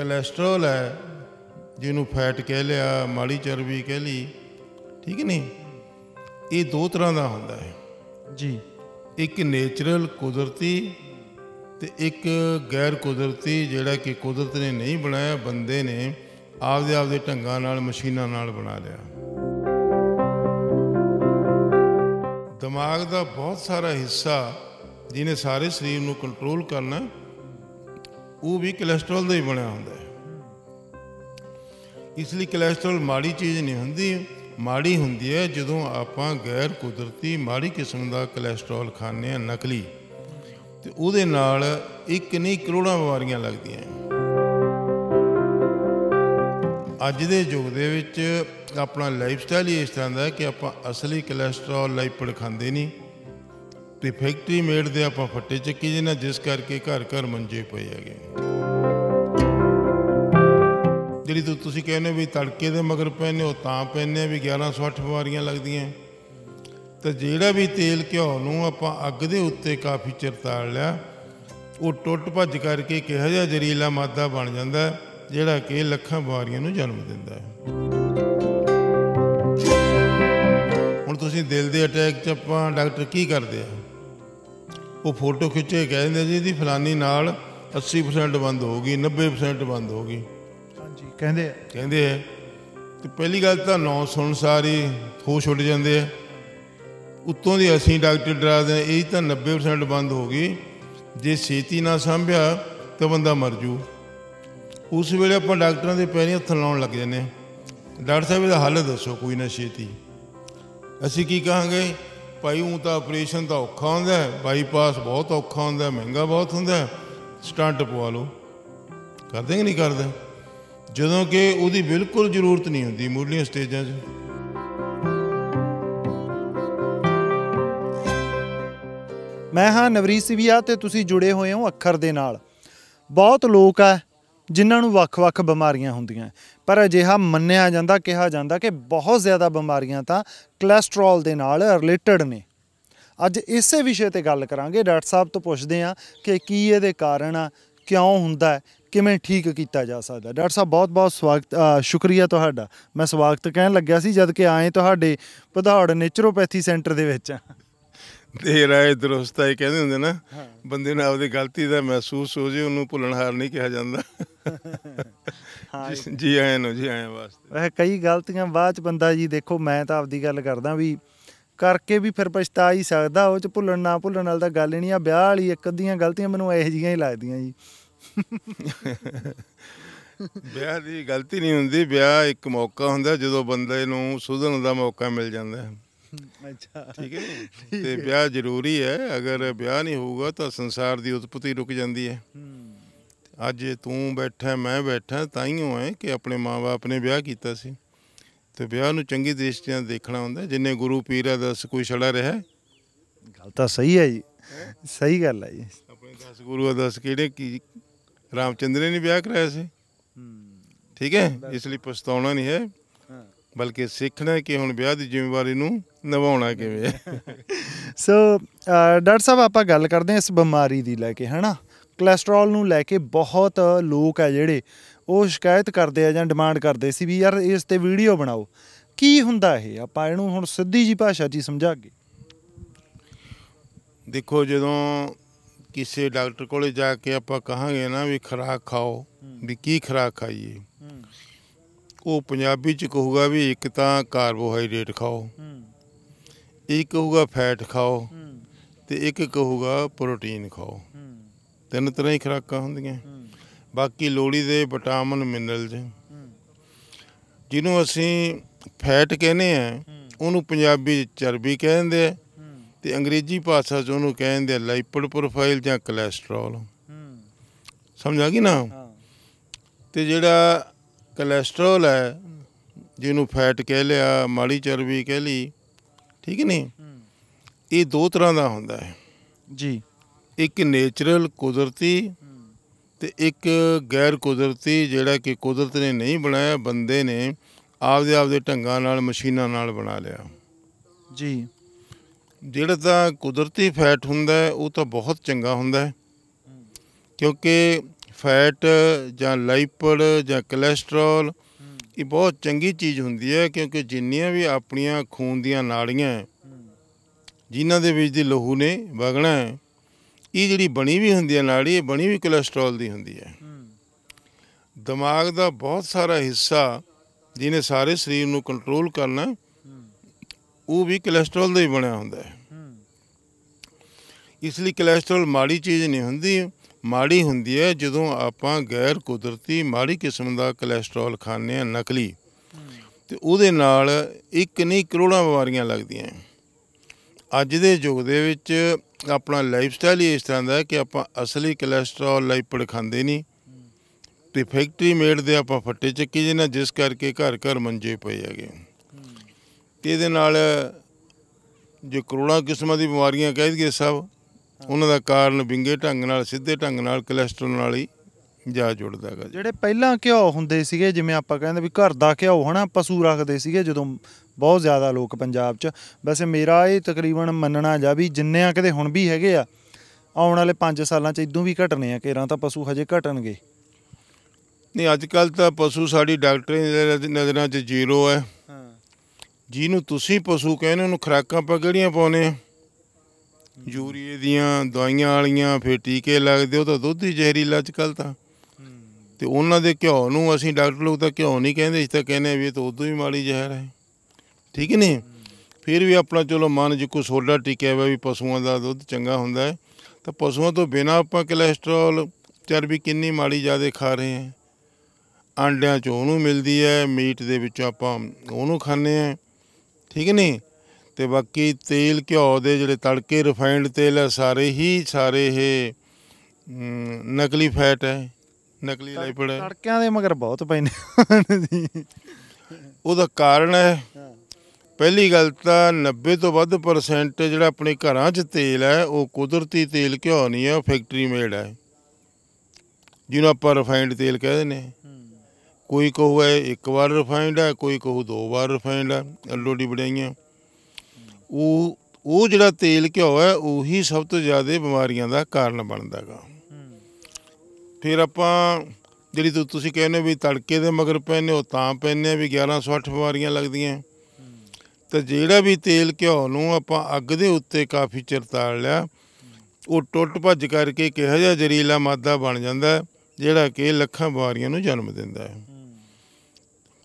Cholesterol ਹੈ ਜਿਹਨੂੰ fat ਕਹਿ ਲਿਆ ਮਾੜੀ ਚਰਬੀ ਕਹਿ ਲਈ ਠੀਕ ਨਹੀਂ ਇਹ ਦੋ ਤਰ੍ਹਾਂ ਦਾ ਹੁੰਦਾ ਹੈ ਜੀ ਇੱਕ ਨੇਚਰਲ ਕੁਦਰਤੀ ਤੇ ਇੱਕ ਗੈਰ ਕੁਦਰਤੀ ਜਿਹੜਾ ਕਿ ਕੁਦਰਤ ਨੇ ਨਹੀਂ ਬਣਾਇਆ ਬੰਦੇ ਨੇ ਆਪਦੇ ਆਪਦੇ ਢੰਗਾਂ ਨਾਲ ਮਸ਼ੀਨਾਂ ਨਾਲ ਬਣਾ ਲਿਆ ਦਿਮਾਗ ਦਾ ਬਹੁਤ ਸਾਰਾ ਹਿੱਸਾ ਜਿਹਨੇ ਸਾਰੇ ਸਰੀਰ ਨੂੰ ਕੰਟਰੋਲ ਕਰਨਾ ਉਹ ਵੀ ਕੋਲੇਸਟ੍ਰੋਲ ਦਾ ਹੀ ਬਣਿਆ ਹੁੰਦਾ ਹੈ ਇਸ ਲਈ ਕੋਲੇਸਟ੍ਰੋਲ ਮਾੜੀ ਚੀਜ਼ ਨਹੀਂ ਹੁੰਦੀ ਮਾੜੀ ਹੁੰਦੀ ਹੈ ਜਦੋਂ ਆਪਾਂ ਗੈਰ ਕੁਦਰਤੀ ਮਾੜੀ ਕਿਸਮ ਦਾ ਕੋਲੇਸਟ੍ਰੋਲ ਖਾਂਦੇ ਆ ਨਕਲੀ ਤੇ ਉਹਦੇ ਨਾਲ ਇੱਕ ਨਹੀਂ ਕਰੋੜਾਂ ਬਿਮਾਰੀਆਂ ਲੱਗਦੀਆਂ ਅੱਜ ਦੇ ਯੁੱਗ ਦੇ ਵਿੱਚ ਆਪਣਾ ਲਾਈਫ ਸਟਾਈਲ ਹੀ ਇਸ ਤਰ੍ਹਾਂ ਦਾ ਹੈ ਕਿ ਆਪਾਂ ਅਸਲੀ ਕੋਲੇਸਟ੍ਰੋਲ ਲਾਈਪਿਡ ਖਾਂਦੇ ਨਹੀਂ ਤੇ ਫੈਕਟਰੀ ਮੇਡ ਦੇ ਆਪਾਂ ਫੱਟੇ ਚੱਕੀ ਜਿਹਨਾਂ ਜਿਸ ਕਰਕੇ ਘਰ ਘਰ ਮੰਜੇ ਪਏ ਹੈਗੇ ਜਿਹੜੀ ਤੁਸੀਂ ਕਹਿੰਦੇ ਵੀ ਤੜਕੇ ਦੇ ਮਗਰ ਪੈਨੇ ਉਹ ਤਾਂ ਪੈਨੇ ਵੀ 1160 ਬਿਮਾਰੀਆਂ ਲੱਗਦੀਆਂ ਤਾਂ ਜਿਹੜਾ ਵੀ ਤੇਲ ਘਿਓ ਨੂੰ ਆਪਾਂ ਅੱਗ ਦੇ ਉੱਤੇ ਕਾਫੀ ਚਿਰ ਤਾਲ ਲਿਆ ਉਹ ਟੁੱਟ ਭੱਜ ਕਰਕੇ ਕਿਹਾ ਜਿਹਾ ਜ਼ਰੀਲਾ ਮਾਦਾ ਬਣ ਜਾਂਦਾ ਜਿਹੜਾ ਕਿ ਲੱਖਾਂ ਬਿਮਾਰੀਆਂ ਨੂੰ ਜਨਮ ਦਿੰਦਾ ਹੈ ਹੁਣ ਤੁਸੀਂ ਦਿਲ ਦੇ ਅਟੈਕ 'ਚ ਆਪਾਂ ਡਾਕਟਰ ਕੀ ਕਰਦੇ ਆ ਉਹ ਫੋਟੋ ਖਿੱਚੇ ਕਹਿੰਦੇ ਜੀ ਇਹਦੀ ਫਲਾਨੀ ਨਾਲ 80% ਬੰਦ ਹੋ ਗਈ 90% ਬੰਦ ਹੋ ਗਈ ਹਾਂਜੀ ਕਹਿੰਦੇ ਆ ਕਹਿੰਦੇ ਆ ਤੇ ਪਹਿਲੀ ਗੱਲ ਤਾਂ ਨੌ ਸੁਣ ਸਾਰੀ ਹੋਸ਼ ਉੱਡ ਜਾਂਦੇ ਆ ਉੱਤੋਂ ਦੀ ਅਸੀਂ ਡਾਕਟਰ ਡਰਾਦੇ ਇਹ ਤਾਂ 90% ਬੰਦ ਹੋ ਗਈ ਜੇ ਛੇਤੀ ਨਾ ਸੰਭਿਆ ਤਾਂ ਬੰਦਾ ਮਰ ਜੂ ਉਸ ਵੇਲੇ ਆਪਾਂ ਡਾਕਟਰਾਂ ਦੇ ਪੈਰੀ ਹੱਥ ਲਾਉਣ ਲੱਗ ਜਾਂਦੇ ਆ ਡਾਕਟਰ ਸਾਹਿਬ ਇਹਦਾ ਹੱਲ ਦੱਸੋ ਕੋਈ ਨਾ ਛੇਤੀ ਅਸੀਂ ਕੀ ਕਹਾਂਗੇ ਭਾਈ ਉਹ ਤਾਂ ਆਪਰੇਸ਼ਨ ਤਾਂ ਔਖਾ ਹੁੰਦਾ ਹੈ ਬਾਈਪਾਸ ਬਹੁਤ ਔਖਾ ਹੁੰਦਾ ਹੈ ਮਹਿੰਗਾ ਬਹੁਤ ਹੁੰਦਾ ਹੈ ਸਟੰਟ ਪਵਾ ਲਓ ਕਰਦੇ ਕਿ ਨਹੀਂ ਕਰਦੇ ਜਦੋਂ ਕਿ ਉਹਦੀ ਬਿਲਕੁਲ ਜ਼ਰੂਰਤ ਨਹੀਂ ਹੁੰਦੀ ਮੁੱਢਲੀਆਂ ਸਟੇਜਾਂ 'ਚ ਮੈਂ ਹਾਂ ਨਵਰੀਤ ਸਿਵਿਆ ਤੇ ਤੁਸੀਂ ਜੁੜੇ ਹੋਏ ਹੋ ਅੱਖਰ ਦੇ ਨਾਲ ਬਹੁਤ ਲੋਕ ਆ ਜਿਨ੍ਹਾਂ ਨੂੰ ਵੱਖ-ਵੱਖ ਬਿਮਾਰੀਆਂ ਹੁੰਦੀਆਂ ਪਰ ਅਜਿਹਾ ਮੰਨਿਆ ਜਾਂਦਾ ਕਿਹਾ ਜਾਂਦਾ ਕਿ ਬਹੁਤ ਜ਼ਿਆਦਾ ਬਿਮਾਰੀਆਂ ਤਾਂ ਕੋਲੇਸਟ੍ਰੋਲ ਦੇ ਨਾਲ ਰਿਲੇਟਡ ਨੇ ਅੱਜ ਇਸੇ ਵਿਸ਼ੇ ਤੇ ਗੱਲ ਕਰਾਂਗੇ ਡਾਕਟਰ ਸਾਹਿਬ ਤੋਂ ਪੁੱਛਦੇ ਆ ਕਿ ਕੀ ਇਹਦੇ ਕਾਰਨ ਆ ਕਿਉਂ ਹੁੰਦਾ ਹੈ ਕਿਵੇਂ ਠੀਕ ਕੀਤਾ ਜਾ ਸਕਦਾ ਡਾਕਟਰ ਸਾਹਿਬ ਬਹੁਤ-ਬਹੁਤ ਸਵਾਗਤ ਸ਼ੁਕਰੀਆ ਤੁਹਾਡਾ ਮੈਂ ਸਵਾਗਤ ਕਹਿਣ ਲੱਗਿਆ ਸੀ ਜਦ ਕਿ ਆਏ ਤੁਹਾਡੇ ਪਧਾੜ ਨੇਚਰੋਪੈਥੀ ਸੈਂਟਰ ਦੇ ਵਿੱਚ ਦੇ ਰਾਏ ਦਰੁਸਤ ਹੀ ਕਹਿੰਦੇ ਹੁੰਦੇ ਨਾ ਬੰਦੇ ਨੂੰ ਆਪਦੀ ਗਲਤੀ ਦਾ ਮਹਿਸੂਸ ਹੋ ਜੇ ਉਹਨੂੰ ਭੁੱਲਣ ਹਾਰ ਨਹੀਂ ਕਿਹਾ ਜਾਂਦਾ ਜੀ ਆਏ ਨੂੰ ਜੀ ਆਇਆਂ ਵਾਸਤੇ ਵੈਸੇ ਕਈ ਗਲਤੀਆਂ ਬਾਅਦ ਚ ਬੰਦਾ ਜੀ ਦੇਖੋ ਮੈਂ ਤਾਂ ਆਪਦੀ ਗੱਲ ਕਰਦਾ ਵੀ ਕਰਕੇ ਵੀ ਫਿਰ ਪਛਤਾ ਹੀ ਸਕਦਾ ਉਹ ਚ ਭੁੱਲਣ ਨਾ ਭੁੱਲਣ ਨਾਲ ਤਾਂ ਗੱਲ ਨਹੀਂ ਆ ਵਿਆਹ ਵਾਲੀ ਇੱਕ ਅੱਧੀਆਂ ਗਲਤੀਆਂ ਮੈਨੂੰ ਇਹੋ ਜੀਆਂ ਹੀ ਲੱਗਦੀਆਂ ਜੀ ਵਿਆਹ ਦੀ ਗਲਤੀ ਨਹੀਂ ਹੁੰਦੀ ਵਿਆਹ ਇੱਕ ਮੌਕਾ ਹੁੰਦਾ ਜਦੋਂ ਬੰਦੇ ਨੂੰ ਸੁਧਰਨ ਦਾ ਮੌਕਾ ਮਿਲ ਜਾਂਦਾ ਹੈ ਅੱਛਾ ਠੀਕ ਹੈ ਤੇ ਵਿਆਹ ਜ਼ਰੂਰੀ ਹੈ ਅਗਰ ਵਿਆਹ ਨਹੀਂ ਹੋਊਗਾ ਤਾਂ ਸੰਸਾਰ ਦੀ ਉਤਪਤੀ ਰੁਕ ਜਾਂਦੀ ਹੈ ਹਮ ਅੱਜ ਤੂੰ ਬੈਠਾ ਮੈਂ ਬੈਠਾ ਤਾਈਓ ਹੈ ਕਿ ਆਪਣੇ ਮਾਪੇ ਨੇ ਵਿਆਹ ਕੀਤਾ ਸੀ ਤੇ ਵਿਆਹ ਨੂੰ ਚੰਗੀ ਦ੍ਰਿਸ਼ਟੀ ਨਾਲ ਦੇਖਣਾ ਹੁੰਦਾ ਜਿੰਨੇ ਗੁਰੂ ਪੀਰਾਂ ਦਾ ਕੋਈ ਛੜਾ ਰਿਹਾ ਹੈ? ਗੱਲ ਤਾਂ ਸਹੀ ਹੈ ਜੀ ਸਹੀ ਗੱਲ ਹੈ ਜੀ ਆਪਣੇ 10 ਗੁਰੂ ਦਸ ਕਿਹੜੇ ਕੀ ਰਾਮਚੰਦਰ ਨੇ ਵਿਆਹ ਕਰਾਇਆ ਸੀ ਠੀਕ ਹੈ ਇਸ ਲਈ ਪਛਤਾਉਣਾ ਨਹੀਂ ਹੈ ਬਲਕਿ ਸਿੱਖਣਾ ਕਿ ਹੁਣ ਵਿਆਹ ਦੀ ਜ਼ਿੰਮੇਵਾਰੀ ਨੂੰ ਨਿਭਾਉਣਾ ਕਿਵੇਂ ਹੈ ਸੋ ਡਾਕਟਰ ਸਾਹਿਬ ਆਪਾਂ ਗੱਲ ਕਰਦੇ ਹਾਂ ਇਸ ਬਿਮਾਰੀ ਦੀ ਲੈ ਕੇ ਹਨਾ ਕੋਲੇਸਟ੍ਰੋਲ ਨੂੰ ਲੈ ਕੇ ਬਹੁਤ ਲੋਕ ਆ ਜਿਹੜੇ ਉਹ ਸ਼ਿਕਾਇਤ ਕਰਦੇ ਆ ਜਾਂ ਡਿਮਾਂਡ ਕਰਦੇ ਸੀ ਵੀ ਯਾਰ ਇਸ ਤੇ ਵੀਡੀਓ ਬਣਾਓ ਕੀ ਹੁੰਦਾ ਇਹ ਆਪਾਂ ਇਹਨੂੰ ਹੁਣ ਸਿੱਧੀ ਜੀ ਭਾਸ਼ਾ 'ਚ ਹੀ ਸਮਝਾਗੇ ਦੇਖੋ ਜਦੋਂ ਕਿਸੇ ਡਾਕਟਰ ਕੋਲੇ ਜਾ ਕੇ ਆਪਾਂ ਕਹਾਂਗੇ ਨਾ ਵੀ ਖਰਾਕ ਖਾਓ ਵੀ ਕੀ ਖਰਾਕ ਖਾਈਏ ਉਹ ਪੰਜਾਬੀ ਚ ਕਹੂਗਾ ਵੀ ਇੱਕ ਤਾਂ ਕਾਰਬੋਹਾਈਡਰੇਟ ਖਾਓ ਇੱਕ ਕਹੂਗਾ ਫੈਟ ਖਾਓ ਤੇ ਇੱਕ ਕਹੂਗਾ ਪ੍ਰੋਟੀਨ ਖਾਓ ਤਿੰਨ ਤਰ੍ਹਾਂ ਹੀ ਖਰਾਕਾਂ ਹੁੰਦੀਆਂ ਬਾਕੀ ਲੋੜੀ ਦੇ ਵਿਟਾਮਿਨ ਮਿਨਰਲਜ਼ ਜਿਹਨੂੰ ਅਸੀਂ ਫੈਟ ਕਹਿੰਦੇ ਆ ਉਹਨੂੰ ਪੰਜਾਬੀ ਚਰਬੀ ਕਹਿੰਦੇ ਆ ਤੇ ਅੰਗਰੇਜ਼ੀ ਭਾਸ਼ਾ 'ਚ ਉਹਨੂੰ ਕਹਿੰਦੇ ਆ ਲਾਈਪਿਡ ਪ੍ਰੋਫਾਈਲ ਜਾਂ ਕੋਲੇਸਟ੍ਰੋਲ ਸਮਝ ਆ ਗਈ ਨਾ ਤੇ ਜਿਹੜਾ ਕੋਲੇਸਟ੍ਰੋਲ ਹੈ ਜਿਹਨੂੰ ਫੈਟ ਕਹਿ ਲਿਆ ਮਾੜੀ ਚਰਬੀ ਕਹਿ ਲਈ ਠੀਕ ਨਹੀਂ ਇਹ ਦੋ ਤਰ੍ਹਾਂ ਦਾ ਹੁੰਦਾ ਹੈ ਜੀ ਇੱਕ ਨੇਚਰਲ ਕੁਦਰਤੀ ਤੇ ਇੱਕ ਗੈਰ ਕੁਦਰਤੀ ਜਿਹੜਾ ਕਿ ਕੁਦਰਤ ਨੇ ਨਹੀਂ ਬਣਾਇਆ ਬੰਦੇ ਨੇ ਆਪਦੇ ਆਪਦੇ ਢੰਗਾਂ ਨਾਲ ਮਸ਼ੀਨਾਂ ਨਾਲ ਬਣਾ ਲਿਆ ਜੀ ਜਿਹੜਾ ਤਾਂ ਕੁਦਰਤੀ ਫੈਟ ਹੁੰਦਾ ਉਹ ਤਾਂ ਬਹੁਤ ਚੰਗਾ ਹੁੰਦਾ ਕਿਉਂਕਿ ਫੈਟ ਜਾਂ ਲਾਈਪਰ ਜਾਂ ਕੋਲੇਸਟ੍ਰੋਲ ਇਹ ਬਹੁਤ ਚੰਗੀ ਚੀਜ਼ ਹੁੰਦੀ ਹੈ ਕਿਉਂਕਿ ਜਿੰਨੀਆਂ ਵੀ ਆਪਣੀਆਂ ਖੂਨ ਦੀਆਂ ਨਾੜੀਆਂ ਜਿਨ੍ਹਾਂ ਦੇ ਵਿੱਚ ਦੀ ਲਹੂ ਨੇ ਵਗਣਾ ਇਹ ਜਿਹੜੀ ਬਣੀ ਵੀ ਹੁੰਦੀ ਹੈ ਨਾੜੀ ਇਹ ਬਣੀ ਵੀ ਕੋਲੇਸਟ੍ਰੋਲ ਦੀ ਹੁੰਦੀ ਹੈ ਦਿਮਾਗ ਦਾ ਬਹੁਤ ਸਾਰਾ ਹਿੱਸਾ ਜਿਹਨੇ ਸਾਰੇ ਸਰੀਰ ਨੂੰ ਕੰਟਰੋਲ ਕਰਨਾ ਉਹ ਵੀ ਕੋਲੇਸਟ੍ਰੋਲ ਦਾ ਹੀ ਬਣਿਆ ਹੁੰਦਾ ਹੈ ਇਸ ਲਈ ਕੋਲੇਸਟ੍ਰੋਲ ਮਾੜੀ ਚੀਜ਼ ਨਹੀਂ ਹੁੰਦੀ ਮਾੜੀ ਹੁੰਦੀ ਹੈ ਜਦੋਂ ਆਪਾਂ ਗੈਰ ਕੁਦਰਤੀ ਮਾੜੀ ਕਿਸਮ ਦਾ ਕੋਲੇਸਟ੍ਰੋਲ ਖਾਂਦੇ ਆ ਨਕਲੀ ਤੇ ਉਹਦੇ ਨਾਲ ਇੱਕ ਨਹੀਂ ਕਰੋੜਾਂ ਬਿਮਾਰੀਆਂ ਲੱਗਦੀਆਂ ਅੱਜ ਦੇ ਯੁੱਗ ਦੇ ਵਿੱਚ ਆਪਣਾ ਲਾਈਫ ਸਟਾਈਲ ਹੀ ਇਸ ਤਰ੍ਹਾਂ ਦਾ ਹੈ ਕਿ ਆਪਾਂ ਅਸਲੀ ਕੋਲੇਸਟ੍ਰੋਲ ਲਾਈਪੜ ਖਾਂਦੇ ਨਹੀਂ ਤੇ ਫੈਕਟਰੀ ਮੇਡ ਦੇ ਆਪਾਂ ਫੱਟੇ ਚੱਕੀ ਜਿਹਨਾਂ ਜਿਸ ਕਰਕੇ ਘਰ ਘਰ ਮੰਜੇ ਪਏ ਹੈਗੇ ਤੇ ਇਹਦੇ ਨਾਲ ਜੇ ਕਰੋੜਾਂ ਕਿਸਮਾਂ ਦੀ ਬਿਮਾਰੀਆਂ ਕਹਿ ਦਈਏ ਸਭ ਉਹਨਾਂ ਦਾ ਕਾਰਨ ਵਿੰਗੇ ਢੰਗ ਨਾਲ ਸਿੱਧੇ ਢੰਗ ਨਾਲ ਕੋਲੇਸਟ੍ਰੋਲ ਨਾਲ ਹੀ ਜਾ ਜੁੜਦਾ ਹੈਗਾ ਜਿਹੜੇ ਪਹਿਲਾਂ ਘਿਓ ਹੁੰਦੇ ਸੀਗੇ ਜਿਵੇਂ ਆਪਾਂ ਕਹਿੰਦੇ ਵੀ ਘਰ ਦਾ ਘਿਓ ਹਨਾ ਪਸ਼ੂ ਰੱਖਦੇ ਸੀਗੇ ਜਦੋਂ ਬਹੁਤ ਜ਼ਿਆਦਾ ਲੋਕ ਪੰਜਾਬ 'ਚ ਵੈਸੇ ਮੇਰਾ ਇਹ ਤਕਰੀਬਨ ਮੰਨਣਾ ਜਾ ਵੀ ਜਿੰਨੇ ਆ ਕਦੇ ਹੁਣ ਵੀ ਹੈਗੇ ਆ ਆਉਣ ਵਾਲੇ 5 ਸਾਲਾਂ 'ਚ ਇਦੋਂ ਵੀ ਘਟਣੇ ਆ ਕੇਰਾਂ ਤਾਂ ਪਸ਼ੂ ਹਜੇ ਘਟਣਗੇ ਨਹੀਂ ਅੱਜ ਕੱਲ ਤਾਂ ਪਸ਼ੂ ਸਾਡੀ ਡਾਕਟਰੀ ਨਜ਼ਰ- ਨਜ਼ਰਾਂ 'ਚ ਜ਼ੀਰੋ ਹੈ ਹਾਂ ਜਿਹਨੂੰ ਤੁਸੀਂ ਪਸ਼ੂ ਕਹਿੰਦੇ ਉਹਨੂੰ ਖੁਰਾਕਾਂ ਆਪਾਂ ਕਿਹੜੀਆਂ ਪਾਉਨੇ ਆ ਯੂਰੀਏ ਦੀਆਂ ਦਵਾਈਆਂ ਵਾਲੀਆਂ ਫੇ ਟੀਕੇ ਲੱਗਦੇ ਉਹ ਤਾਂ ਦੁੱਧ ਹੀ ਜ਼ਹਿਰੀਲਾ ਚਕਲ ਤਾਂ ਤੇ ਉਹਨਾਂ ਦੇ ਘਿਓ ਨੂੰ ਅਸੀਂ ਡਾਕਟਰ ਲੋਕ ਤਾਂ ਘਿਓ ਨਹੀਂ ਕਹਿੰਦੇ ਅਸੀਂ ਤਾਂ ਕਹਿੰਦੇ ਵੀ ਇਹ ਤਾਂ ਉਦੋਂ ਹੀ ਮਾੜੀ ਜ਼ਹਿਰ ਹੈ ਠੀਕ ਨਹੀਂ ਫਿਰ ਵੀ ਆਪਣਾ ਚਲੋ ਮਨ ਜੇ ਕੋ ਸੋਡਾ ਟਿਕਿਆ ਹੋਇਆ ਵੀ ਪਸ਼ੂਆਂ ਦਾ ਦੁੱਧ ਚੰਗਾ ਹੁੰਦਾ ਹੈ ਤਾਂ ਪਸ਼ੂਆਂ ਤੋਂ ਬਿਨਾ ਆਪਾਂ ਕੋਲੇਸਟ੍ਰੋਲ ਚਰਬੀ ਕਿੰਨੀ ਮਾੜੀ ਜ਼ਿਆਦੇ ਖਾ ਰਹੇ ਹਾਂ ਅੰਡਿਆਂ ਚੋਂ ਉਹਨੂੰ ਮਿਲਦੀ ਹੈ ਮੀਟ ਦੇ ਵਿੱਚ ਆਪਾਂ ਉਹਨੂੰ ਖਾਂਦੇ ਆ ਠੀਕ ਨਹੀਂ ਤੇ ਬਾਕੀ ਤੇਲ ਘਿਓ ਦੇ ਜਿਹੜੇ ਤੜਕੇ ਰਿਫਾਈਨਡ ਤੇਲ ਹੈ ਸਾਰੇ ਹੀ ਸਾਰੇ ਇਹ ਨਕਲੀ ਫੈਟ ਹੈ ਨਕਲੀ ਲਿਪਿਡ ਹੈ ਤੜਕਿਆਂ ਦੇ ਮਗਰ ਬਹੁਤ ਪੈਨੇ ਉਹਦਾ ਕਾਰਨ ਹੈ ਪਹਿਲੀ ਗੱਲ ਤਾਂ 90 ਤੋਂ ਵੱਧ ਪਰਸੈਂਟ ਜਿਹੜਾ ਆਪਣੇ ਘਰਾਂ 'ਚ ਤੇਲ ਹੈ ਉਹ ਕੁਦਰਤੀ ਤੇਲ ਘਿਓ ਨਹੀਂ ਹੈ ਉਹ ਫੈਕਟਰੀ ਮੇਡ ਹੈ ਜਿਹਨੂੰ ਆਪਾਂ ਰਿਫਾਈਨਡ ਤੇਲ ਕਹਿੰਦੇ ਨੇ ਕੋਈ ਕਹੂ ਹੈ ਇੱਕ ਵਾਰ ਰਿਫਾਈਨਡ ਹੈ ਕੋਈ ਕਹੂ ਦੋ ਵਾਰ ਰਿਫਾਈਨਡ ਹੈ ਐਲਓਡੀ ਬੜਾਈਆਂ ਉਹ ਉਹ ਜਿਹੜਾ ਤੇਲ ਘਿਓ ਹੈ ਉਹੀ ਸਭ ਤੋਂ ਜ਼ਿਆਦਾ ਬਿਮਾਰੀਆਂ ਦਾ ਕਾਰਨ ਬਣਦਾ ਹੈ ਫਿਰ ਆਪਾਂ ਜਿਹੜੀ ਤੁਸੀਂ ਕਹਿੰਦੇ ਵੀ ਤੜਕੇ ਦੇ ਮਗਰ ਪੈਨੇ ਉਹ ਤਾਂ ਪੈਨੇ ਵੀ 1160 ਬਿਮਾਰੀਆਂ ਲੱਗਦੀਆਂ ਤੇ ਜਿਹੜਾ ਵੀ ਤੇਲ ਘਿਓ ਨੂੰ ਆਪਾਂ ਅੱਗ ਦੇ ਉੱਤੇ ਕਾਫੀ ਚਿਰ ਤਾਲ ਲਿਆ ਉਹ ਟੁੱਟ ਭੱਜ ਕਰਕੇ ਕਿਹੋ ਜਿਹਾ ਜ਼ਰੀਲਾ ਮਾਦਾ ਬਣ ਜਾਂਦਾ ਜਿਹੜਾ ਕਿ ਲੱਖਾਂ ਬਿਮਾਰੀਆਂ ਨੂੰ ਜਨਮ ਦਿੰਦਾ ਹੈ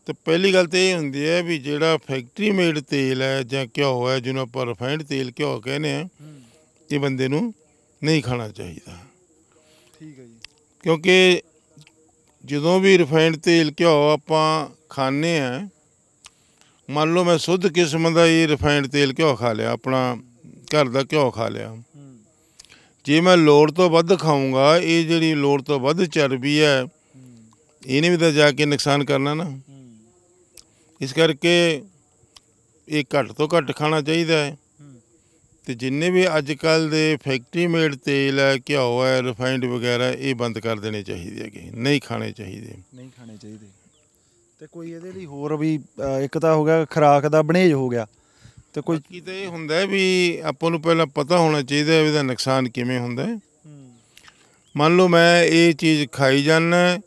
ਤੇ ਪਹਿਲੀ ਗੱਲ ਤੇ ਇਹ ਹੁੰਦੀ ਹੈ ਵੀ ਜਿਹੜਾ ਫੈਕਟਰੀ ਮੇਡ ਤੇਲ ਹੈ ਜਾਂ ਘਿਓ ਹੈ ਜਿਹਨੂੰ ਆਪਾਂ ਰਿਫਾਈਨਡ ਤੇਲ ਘਿਓ ਕਹਿੰਦੇ ਆ ਇਹ ਬੰਦੇ ਨੂੰ ਨਹੀਂ ਖਾਣਾ ਚਾਹੀਦਾ ਠੀਕ ਹੈ ਜੀ ਕਿਉਂਕਿ ਜਦੋਂ ਵੀ ਰਿਫਾਈਨਡ ਤੇਲ ਘਿਓ ਆਪਾਂ ਖਾਣੇ ਆ ਮੰਨ ਲਓ ਮੈਂ ਸੁੱਧ ਕਿਸਮ ਦਾ ਇਹ ਰਿਫਾਈਨਡ ਤੇਲ ਘਿਓ ਖਾ ਲਿਆ ਆਪਣਾ ਘਰ ਦਾ ਘਿਓ ਖਾ ਲਿਆ ਜੇ ਮੈਂ ਲੋੜ ਤੋਂ ਵੱਧ ਖਾਊਂਗਾ ਇਹ ਜਿਹੜੀ ਲੋੜ ਤੋਂ ਵੱਧ ਚਰਬੀ ਹੈ ਇਹਨੇ ਵੀ ਤਾਂ ਜਾ ਕੇ ਨੁਕਸਾਨ ਕਰਨਾ ਨਾ ਇਸ ਕਰਕੇ ਇਹ ਘੱਟ ਤੋਂ ਘੱਟ ਖਾਣਾ ਚਾਹੀਦਾ ਹੈ ਤੇ ਜਿੰਨੇ ਵੀ ਅੱਜ ਕੱਲ ਦੇ ਫੈਕਟਰੀ ਮੇਡ ਤੇਲ ਹੈ ਘਿਓ ਹੈ ਰਿਫਾਈਨਡ ਵਗੈਰਾ ਇਹ ਬੰਦ ਕਰ ਦੇਣੇ ਚਾਹੀਦੇ ਹੈਗੇ ਨਹੀਂ ਖਾਣੇ ਚਾਹੀਦੇ ਨਹੀਂ ਖਾਣੇ ਚਾਹੀਦੇ ਤੇ ਕੋਈ ਇਹਦੇ ਲਈ ਹੋਰ ਵੀ ਇੱਕ ਤਾਂ ਹੋ ਗਿਆ ਖਰਾਕ ਦਾ ਬਣੇਜ ਹੋ ਗਿਆ ਤੇ ਕੋਈ ਕੀ ਤਾਂ ਇਹ ਹੁੰਦਾ ਵੀ ਆਪਾਂ ਨੂੰ ਪਹਿਲਾਂ ਪਤਾ ਹੋਣਾ ਚਾਹੀਦਾ ਇਹਦਾ ਨੁਕਸਾਨ ਕਿਵੇਂ ਹੁੰਦਾ ਹੈ ਮੰਨ ਲਓ ਮੈਂ ਇਹ ਚੀਜ਼ ਖਾਈ ਜਾਂਦਾ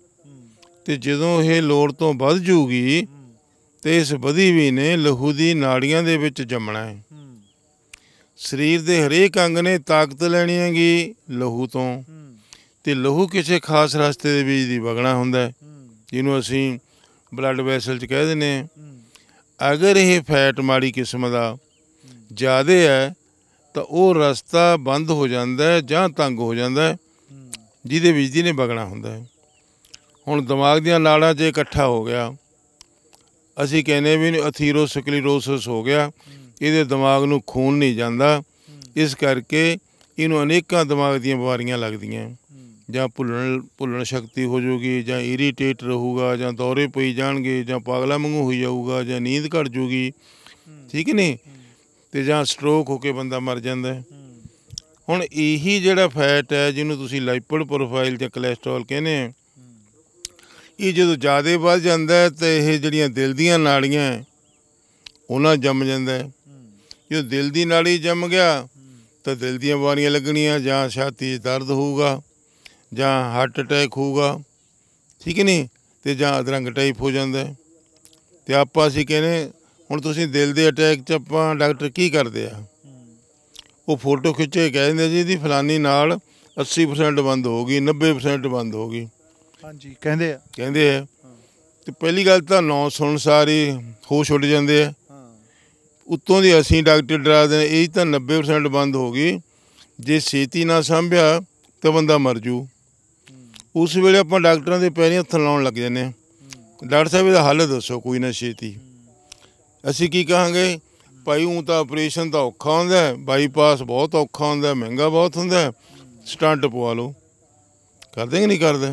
ਤੇ ਜਦੋਂ ਇਹ ਲੋੜ ਤੋਂ ਵੱਧ ਜੂਗੀ ਤੇ ਇਸ ਵਧੀ ਵੀ ਨੇ ਲਹੂ ਦੀ ਨਾੜੀਆਂ ਦੇ ਵਿੱਚ ਜੰਮਣਾ ਹੈ ਸਰੀਰ ਦੇ ਹਰੇਕ ਅੰਗ ਨੇ ਤਾਕਤ ਲੈਣੀ ਹੈਗੀ ਲਹੂ ਤੋਂ ਤੇ ਲਹੂ ਕਿਸੇ ਖਾਸ ਰਸਤੇ ਦੇ ਵਿੱਚ ਦੀ ਵਗਣਾ ਹੁੰਦਾ ਹੈ ਜਿਹਨੂੰ ਅਸੀਂ ਬਲੱਡ ਵੈਸਲ ਚ ਕਹਿ ਨੇ ਅਗਰ ਇਹ ਫੈਟ ਮਾੜੀ ਕਿਸਮ ਦਾ ਜ਼ਿਆਦਾ ਹੈ ਤਾਂ ਉਹ ਰਸਤਾ ਬੰਦ ਹੋ ਜਾਂਦਾ ਹੈ ਜਾਂ ਤੰਗ ਹੋ ਜਾਂਦਾ ਹੈ ਜਿਹਦੇ ਵਿੱਚ ਦੀ ਨੇ ਵਗਣਾ ਹੁੰਦਾ ਹੈ ਹੁਣ ਦਿਮਾਗ ਦੀਆਂ ਲਾੜਾਂ ਜੇ ਇਕੱਠਾ ਹੋ ਗਿਆ ਅਸੀਂ ਕਹਿੰਦੇ ਵੀ ਇਹਨੂੰ ਅਥੀਰੋਸਕਲੀਰੋਸਿਸ ਹੋ ਗਿਆ ਇਹਦੇ ਦਿਮਾਗ ਨੂੰ ਖੂਨ ਨਹੀਂ ਜਾਂਦਾ ਇਸ ਕਰਕੇ ਇਹਨੂੰ ਅਨੇਕਾਂ ਦਿਮਾਗ ਦੀਆਂ ਬਿਮਾਰੀਆਂ ਲੱਗਦੀਆਂ ਜਾਂ ਭੁੱਲਣ ਭੁੱਲਣ ਸ਼ਕਤੀ ਹੋ ਜਾਊਗੀ ਜਾਂ ਇਰੀਟੇਟ ਰਹੂਗਾ ਜਾਂ ਦੌਰੇ ਪਈ ਜਾਣਗੇ ਜਾਂ ਪਾਗਲਾ ਵਾਂਗੂ ਹੋਈ ਜਾਊਗਾ ਜਾਂ ਨੀਂਦ ਘਟ ਜਾਊਗੀ ਠੀਕ ਨਹੀਂ ਤੇ ਜਾਂ ਸਟ੍ਰੋਕ ਹੋ ਕੇ ਬੰਦਾ ਮਰ ਜਾਂਦਾ ਹੁਣ ਇਹੀ ਜਿਹੜਾ ਫੈਟ ਹੈ ਜਿਹਨੂੰ ਤੁਸੀਂ ਲਾਈਪਿਡ ਪ੍ਰੋਫਾਈਲ ਜਾਂ ਕੋਲੇਸਟ੍ਰੋਲ ਕਹਿੰਦੇ ਆ ਇਹ ਜਦੋਂ ਜ਼ਿਆਦਾ ਵੱਧ ਜਾਂਦਾ ਤੇ ਇਹ ਜਿਹੜੀਆਂ ਦਿਲ ਦੀਆਂ ਨਾੜੀਆਂ ਉਹਨਾਂ ਜੰਮ ਜਾਂਦਾ ਜੋ ਦਿਲ ਦੀ ਨਾੜੀ ਜੰਮ ਗਿਆ ਤਾਂ ਦਿਲ ਦੀਆਂ ਵਾਰੀਆਂ ਲੱਗਣੀਆਂ ਜਾਂ ਛਾਤੀ 'ਚ ਦਰਦ ਹੋਊਗਾ ਜਾਂ ਹਾਰਟ ਅਟੈਕ ਹੋਊਗਾ ਠੀਕ ਨਹੀਂ ਤੇ ਜਾਂ ਅਧਰੰਗ ਟਾਈਪ ਹੋ ਜਾਂਦਾ ਤੇ ਆਪਾਂ ਅਸੀਂ ਕਹਿੰਦੇ ਹੁਣ ਤੁਸੀਂ ਦਿਲ ਦੇ ਅਟੈਕ 'ਚ ਆਪਾਂ ਡਾਕਟਰ ਕੀ ਕਰਦੇ ਆ ਉਹ ਫੋਟੋ ਖਿੱਚੇ ਕਹਿੰਦੇ ਜੀ ਇਹਦੀ ਫਲਾਨੀ ਨਾਲ 80% ਬੰਦ ਹੋ ਗਈ 90% ਬੰਦ ਹੋ ਗਈ ਹਾਂਜੀ ਕਹਿੰਦੇ ਆ ਕਹਿੰਦੇ ਆ ਤੇ ਪਹਿਲੀ ਗੱਲ ਤਾਂ ਨੌ ਸੁਣ ਸਾਰੇ ਹੋਸ਼ ਉੱਡ ਜਾਂਦੇ ਆ ਉੱਤੋਂ ਦੀ ਅਸੀਂ ਡਾਕਟਰ ਡਰਾ ਦੇ ਇਹ ਤਾਂ 90% ਬੰਦ ਹੋ ਗਈ ਜੇ ਛੇਤੀ ਨਾ ਸੰਭਿਆ ਤਾਂ ਬੰਦਾ ਮਰ ਜੂ ਉਸ ਵੇਲੇ ਆਪਾਂ ਡਾਕਟਰਾਂ ਦੇ ਪੈਰੀਂ ਹੱਥ ਲਾਉਣ ਲੱਗ ਜਾਂਦੇ ਆ ਡਾਕਟਰ ਸਾਹਿਬ ਇਹਦਾ ਹੱਲ ਦੱਸੋ ਕੋਈ ਨਾ ਛੇਤੀ ਅਸੀਂ ਕੀ ਕਹਾਂਗੇ ਭਾਈ ਉਹ ਤਾਂ ਆਪਰੇਸ਼ਨ ਤਾਂ ਔਖਾ ਹੁੰਦਾ ਹੈ ਬਾਈਪਾਸ ਬਹੁਤ ਔਖਾ ਹੁੰਦਾ ਮਹਿੰਗਾ ਬਹੁਤ ਹੁੰਦਾ ਸਟੰਟ ਪਵਾ ਲਓ ਕਰਦੇ ਦੇਗੇ ਨਹੀਂ ਕਰਦੇ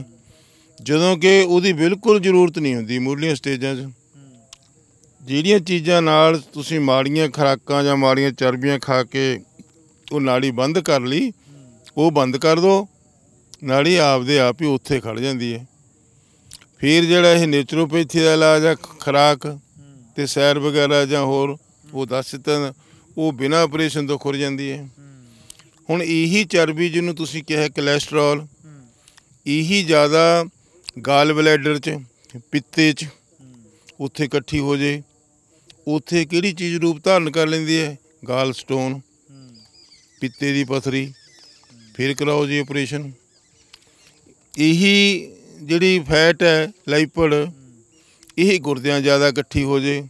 ਜਦੋਂ ਕਿ ਉਹਦੀ ਬਿਲਕੁਲ ਜ਼ਰੂਰਤ ਨਹੀਂ ਹੁੰਦੀ ਮੂਲੀਆਂ ਸਟੇਜਾਂ 'ਚ ਜਿਹੜੀਆਂ ਚੀਜ਼ਾਂ ਨਾਲ ਤੁਸੀਂ ਮਾੜੀਆਂ ਖਰਾਕਾਂ ਜਾਂ ਮਾੜੀਆਂ ਚਰਬੀਆਂ ਖਾ ਕੇ ਉਹ ਨਾੜੀ ਬੰਦ ਕਰ ਲਈ ਉਹ ਬੰਦ ਕਰ ਦੋ ਨਾੜੀ ਆਪਦੇ ਆਪ ਹੀ ਉੱਥੇ ਖੜ ਜਾਂਦੀ ਹੈ ਫਿਰ ਜਿਹੜਾ ਇਹ ਨੇਚਰੋਪੈਥੀ ਦਾ ਇਲਾਜ ਆ ਖਰਾਕ ਤੇ ਸੈਰ ਵਗੈਰਾ ਜਾਂ ਹੋਰ ਉਹ ਦੱਸ ਦਿੱਤਾ ਉਹ ਬਿਨਾ ਆਪਰੇਸ਼ਨ ਤੋਂ ਖੁਰ ਜਾਂਦੀ ਹੈ ਹੁਣ ਇਹੀ ਚਰਬੀ ਜਿਹਨੂੰ ਤੁਸੀਂ ਕਿਹਾ ਕੋਲੇਸਟ੍ਰੋਲ ਇਹੀ ਜ਼ਿਆਦਾ ਗਾਲ ਬਲੈਡਰ 'ਚ ਪਿੱਤੇ 'ਚ ਉੱਥੇ ਇਕੱਠੀ ਹੋ ਜੇ ਉੱਥੇ ਕਿਹੜੀ ਚੀਜ਼ ਰੂਪ ਧਾਰਨ ਕਰ ਲੈਂਦੀ ਹੈ ਗਾਲ ਸਟੋਨ ਪਿੱਤੇ ਦੀ ਪਥਰੀ ਫਿਰ ਕਰਾਓ ਜੀ ਆਪਰੇਸ਼ਨ ਇਹੀ ਜਿਹੜੀ ਫੈਟ ਹੈ ਲਾਈਪਰ ਇਹ ਗੁਰਦਿਆਂ ਜ਼ਿਆਦਾ ਇਕੱਠੀ ਹੋ ਜੇ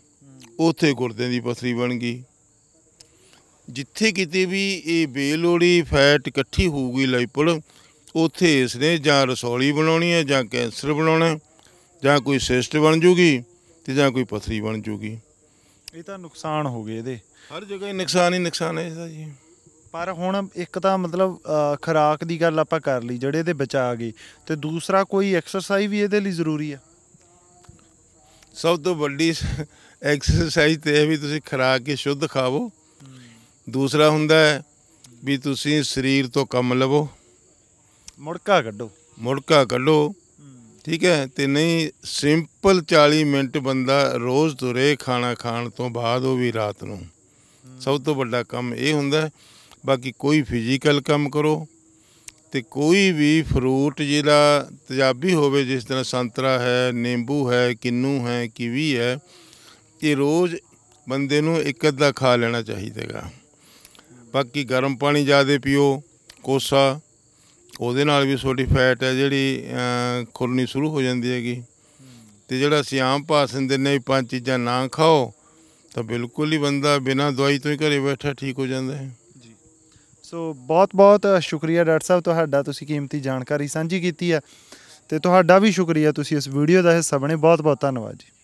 ਉੱਥੇ ਗੁਰਦਿਆਂ ਦੀ ਪਥਰੀ ਬਣ ਗਈ ਜਿੱਥੇ ਕਿਤੇ ਵੀ ਇਹ ਬੇਲੋੜੀ ਫੈਟ ਇਕੱਠੀ ਹੋਊਗੀ ਲਾਈਪਰ ਉੱਥੇ ਇਸ ਨੇ ਜਾਂ ਰਸੌਲੀ ਬਣਾਉਣੀ ਹੈ ਜਾਂ ਕੈਂਸਰ ਬਣਾਉਣਾ ਜਾਂ ਕੋਈ ਸਿਸਟ ਬਣ ਜੂਗੀ ਤੇ ਜਾਂ ਕੋਈ ਪਥਰੀ ਬਣ ਜੂਗੀ ਇਹ ਤਾਂ ਨੁਕਸਾਨ ਹੋ ਗਏ ਇਹਦੇ ਹਰ ਜਗ੍ਹਾ ਹੀ ਨੁਕਸਾਨ ਹੀ ਨੁਕਸਾਨ ਹੈ ਇਹਦਾ ਜੀ ਪਰ ਹੁਣ ਇੱਕ ਤਾਂ ਮਤਲਬ ਖਰਾਕ ਦੀ ਗੱਲ ਆਪਾਂ ਕਰ ਲਈ ਜਿਹੜੇ ਦੇ ਬਚਾ ਗਏ ਤੇ ਦੂਸਰਾ ਕੋਈ ਐਕਸਰਸਾਈਜ਼ ਵੀ ਇਹਦੇ ਲਈ ਜ਼ਰੂਰੀ ਆ ਸਭ ਤੋਂ ਵੱਡੀ ਐਕਸਰਸਾਈਜ਼ ਤੇ ਵੀ ਤੁਸੀਂ ਖਰਾਕ ਕੇ ਸ਼ੁੱਧ ਖਾਵੋ ਦੂਸਰਾ ਹੁੰਦਾ ਹੈ ਵੀ ਤੁਸੀਂ ਸਰੀਰ ਤੋਂ ਕੰਮ ਲਵੋ ਮੁੜਕਾ ਕੱਢੋ ਮੁੜਕਾ ਕੱਢੋ ਠੀਕ ਹੈ ਤੇ ਨਹੀਂ ਸਿੰਪਲ 40 ਮਿੰਟ ਬੰਦਾ ਰੋਜ਼ ਤੁਰੇ ਖਾਣਾ ਖਾਣ ਤੋਂ ਬਾਅਦ ਉਹ ਵੀ ਰਾਤ ਨੂੰ ਸਭ ਤੋਂ ਵੱਡਾ ਕੰਮ ਇਹ ਹੁੰਦਾ ਬਾਕੀ ਕੋਈ ਫਿਜ਼ੀਕਲ ਕੰਮ ਕਰੋ ਤੇ ਕੋਈ ਵੀ ਫਰੂਟ ਜਿਹੜਾ ਤਜਾਬੀ ਹੋਵੇ ਜਿਸ ਤਰ੍ਹਾਂ ਸੰਤਰਾ ਹੈ ਨਿੰਬੂ ਹੈ ਕਿੰਨੂ ਹੈ ਕਿਵੀ ਹੈ ਇਹ ਰੋਜ਼ ਬੰਦੇ ਨੂੰ ਇੱਕ ਅੱਧਾ ਖਾ ਲੈਣਾ ਚਾਹੀਦਾਗਾ ਬਾਕੀ ਗਰਮ ਪਾਣੀ ਜ਼ਿਆਦਾ ਪੀਓ ਕੋਸਾ ਉਹਦੇ ਨਾਲ ਵੀ ਤੁਹਾਡੀ ਫੈਟ ਹੈ ਜਿਹੜੀ ਖੁਰਨੀ ਸ਼ੁਰੂ ਹੋ ਜਾਂਦੀ ਹੈਗੀ ਤੇ ਜਿਹੜਾ ਅਸੀਂ ਆਮ ਭਾਸ਼ਣ ਨੇ ਵੀ ਪੰਜ ਚੀਜ਼ਾਂ ਨਾ ਖਾਓ ਤਾਂ ਬਿਲਕੁਲ ਹੀ ਬੰਦਾ ਬਿਨਾਂ ਦਵਾਈ ਤੋਂ ਹੀ ਘਰੇ ਬੈਠਾ ਠੀਕ ਹੋ ਜਾਂਦਾ ਹੈ ਜੀ ਸੋ ਬਹੁਤ ਬਹੁਤ ਸ਼ੁਕਰੀਆ ਡਾਕਟਰ ਸਾਹਿਬ ਤੁਹਾਡਾ ਤੁਸੀਂ ਕੀਮਤੀ ਜਾਣਕਾਰੀ ਸਾਂਝੀ ਕੀਤੀ ਹੈ ਤੇ ਤੁਹਾਡਾ ਵੀ ਸ਼ੁਕਰੀਆ ਤੁਸੀਂ ਇਸ ਵੀਡੀਓ ਦਾ ਹਿੱਸਾ ਬਣੇ ਬਹੁਤ ਬਹੁਤ ਧੰਨਵਾਦ ਜੀ